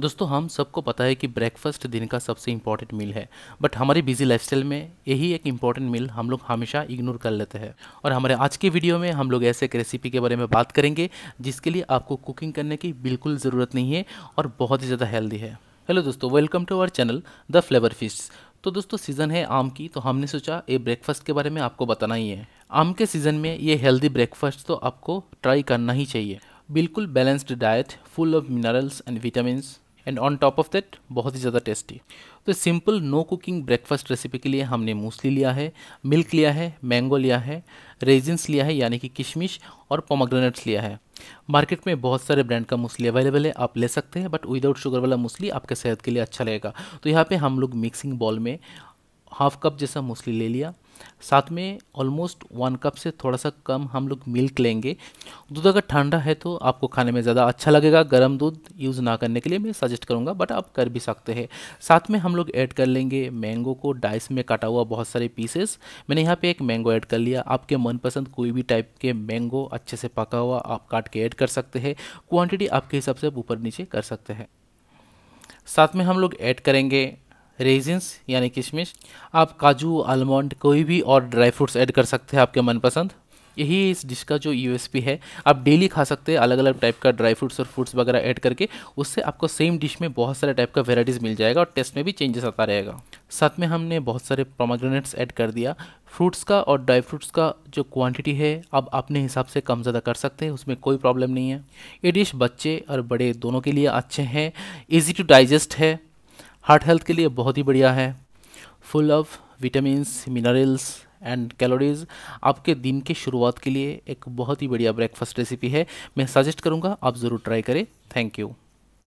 दोस्तों हम सबको पता है कि ब्रेकफास्ट दिन का सबसे इम्पॉर्टेंट मील है बट हमारे बिजी लाइफस्टाइल में यही एक इम्पॉर्टेंट मील हम लोग हमेशा इग्नोर कर लेते हैं और हमारे आज के वीडियो में हम लोग ऐसे एक रेसिपी के बारे में बात करेंगे जिसके लिए आपको कुकिंग करने की बिल्कुल ज़रूरत नहीं है और बहुत ही ज़्यादा हेल्दी है हेलो दोस्तों welcome to our channel the flavour fish तो दोस्तों सीज़न है आम की तो हमने सोचा ये ब्रेकफास्ट के बारे में आपको बताना ही है आम के सीज़न में ये हेल्दी ब्रेकफास्ट तो आपको ट्राई करना ही चाहिए बिल्कुल balanced diet full of minerals and vitamin and on top of that बहुत ही ज़्यादा टेस्टी तो simple no cooking breakfast recipe के लिए हमने मूसली लिया है मिल्क लिया है मैंगो लिया है रेजिन्स लिया है यानी कि किशमिश और पोमाग्रेनेट्स लिया है मार्केट में बहुत सारे ब्रांड का मूसली अवेलेबल है आप ले सकते हैं बट विदाउट शुगर वाला मूसली आपके सेहत के लिए अच्छा रहेगा तो यहाँ पे हम लोग मिक्सिंग बॉल में हाफ कप जैसा मूसली ले लिया साथ में ऑलमोस्ट वन कप से थोड़ा सा कम हम लोग मिल्क लेंगे दूध अगर ठंडा है तो आपको खाने में ज़्यादा अच्छा लगेगा गर्म दूध यूज़ ना करने के लिए मैं सजेस्ट करूँगा बट आप कर भी सकते हैं साथ में हम लोग ऐड कर लेंगे मैंगो को डाइस में काटा हुआ बहुत सारे पीसेस मैंने यहाँ पे एक मैंगो ऐड कर लिया आपके मनपसंद कोई भी टाइप के मैंगो अच्छे से पका हुआ आप काट के ऐड कर सकते हैं क्वान्टिटी आपके हिसाब से ऊपर नीचे कर सकते हैं साथ में हम लोग ऐड करेंगे रेजिन्स यानी किशमिश आप काजू आलमंड कोई भी और ड्राई फ्रूट्स ऐड कर सकते हैं आपके मनपसंद यही इस डिश का जो यूएसपी है आप डेली खा सकते हैं अलग अलग टाइप का ड्राई फ्रूट्स और फ्रूट्स वगैरह ऐड करके उससे आपको सेम डिश में बहुत सारे टाइप का वेराइटीज़ मिल जाएगा और टेस्ट में भी चेंजेस आता रहेगा साथ में हमने बहुत सारे प्रोमाग्रेनेट्स ऐड कर दिया फ्रूट्स का और ड्राई फ्रूट्स का जो क्वांटिटी है आप अपने हिसाब से कम ज़्यादा कर सकते हैं उसमें कोई प्रॉब्लम नहीं है ये डिश बच्चे और बड़े दोनों के लिए अच्छे हैं ईजी टू डाइजेस्ट है हार्ट हेल्थ के लिए बहुत ही बढ़िया है full of vitamins minerals and calories आपके दिन के शुरुआत के लिए एक बहुत ही बढ़िया ब्रेकफास्ट रेसिपी है मैं सजेस्ट करूँगा आप ज़रूर ट्राई करें थैंक यू